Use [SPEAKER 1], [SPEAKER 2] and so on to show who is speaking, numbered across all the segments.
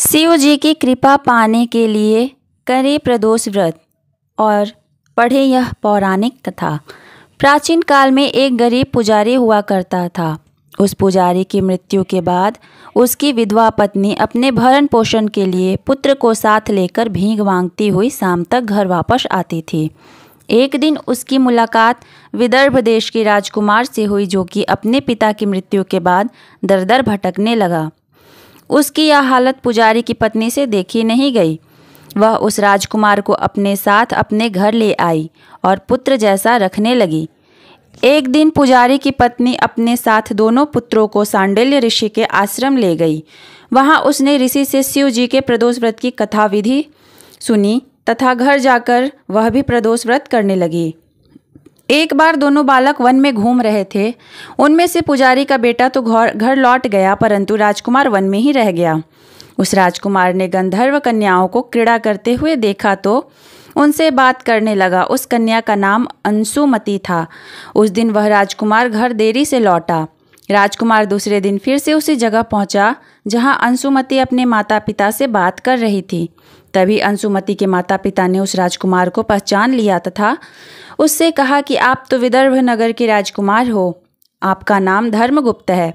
[SPEAKER 1] शिव जी की कृपा पाने के लिए करें प्रदोष व्रत और पढ़ें यह पौराणिक कथा प्राचीन काल में एक गरीब पुजारी हुआ करता था उस पुजारी की मृत्यु के बाद उसकी विधवा पत्नी अपने भरण पोषण के लिए पुत्र को साथ लेकर भीख मांगती हुई शाम तक घर वापस आती थी एक दिन उसकी मुलाकात विदर्भ देश के राजकुमार से हुई जो कि अपने पिता की मृत्यु के बाद दर दर भटकने लगा उसकी यह हालत पुजारी की पत्नी से देखी नहीं गई वह उस राजकुमार को अपने साथ अपने घर ले आई और पुत्र जैसा रखने लगी एक दिन पुजारी की पत्नी अपने साथ दोनों पुत्रों को सांडल्य ऋषि के आश्रम ले गई वहाँ उसने ऋषि से शिव जी के प्रदोष व्रत की कथा विधि सुनी तथा घर जाकर वह भी प्रदोष व्रत करने लगी एक बार दोनों बालक वन में घूम रहे थे उनमें से पुजारी का बेटा तो घर घर लौट गया परंतु राजकुमार वन में ही रह गया उस राजकुमार ने गंधर्व कन्याओं को क्रीड़ा करते हुए देखा तो उनसे बात करने लगा उस कन्या का नाम अंशुमती था उस दिन वह राजकुमार घर देरी से लौटा राजकुमार दूसरे दिन फिर से उसी जगह पहुंचा जहां अंशुमति अपने माता पिता से बात कर रही थी तभी अंशुमति के माता पिता ने उस राजकुमार को पहचान लिया तथा उससे कहा कि आप तो विदर्भ नगर के राजकुमार हो आपका नाम धर्मगुप्त है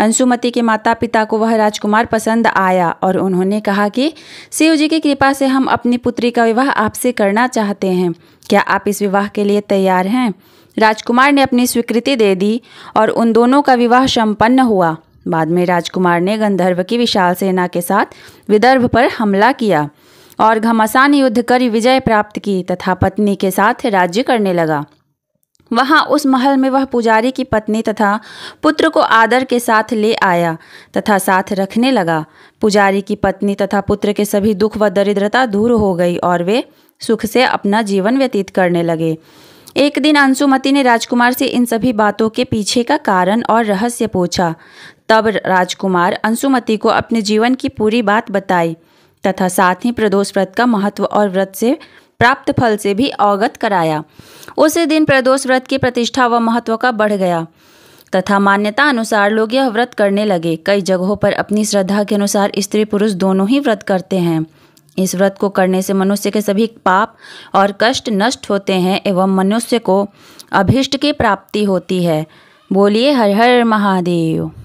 [SPEAKER 1] अंशुमति के माता पिता को वह राजकुमार पसंद आया और उन्होंने कहा कि शिव जी की कृपा से हम अपनी पुत्री का विवाह आपसे करना चाहते हैं क्या आप इस विवाह के लिए तैयार हैं राजकुमार ने अपनी स्वीकृति दे दी और उन दोनों का विवाह संपन्न हुआ बाद में राजकुमार ने गंधर्व की विशाल सेना के साथ विदर्भ पर हमला किया और घमासान युद्ध कर विजय प्राप्त की तथा पत्नी के साथ राज्य करने लगा वहां उस महल में वह पुजारी की पत्नी तथा पुत्र को आदर के साथ ले आया तथा साथ रखने लगा पुजारी की पत्नी तथा पुत्र के सभी दुख व दरिद्रता दूर हो गई और वे सुख से अपना जीवन व्यतीत करने लगे एक दिन अंशुमति ने राजकुमार से इन सभी बातों के पीछे का कारण और रहस्य पूछा तब राजकुमार अंशुमति को अपने जीवन की पूरी बात बताई तथा साथ ही प्रदोष व्रत का महत्व और व्रत से प्राप्त फल से भी अवगत कराया उसी दिन प्रदोष व्रत की प्रतिष्ठा व महत्व का बढ़ गया तथा मान्यता अनुसार लोग यह व्रत करने लगे कई जगहों पर अपनी श्रद्धा के अनुसार स्त्री पुरुष दोनों ही व्रत करते हैं इस व्रत को करने से मनुष्य के सभी पाप और कष्ट नष्ट होते हैं एवं मनुष्य को अभिष्ट की प्राप्ति होती है बोलिए हर हर महादेव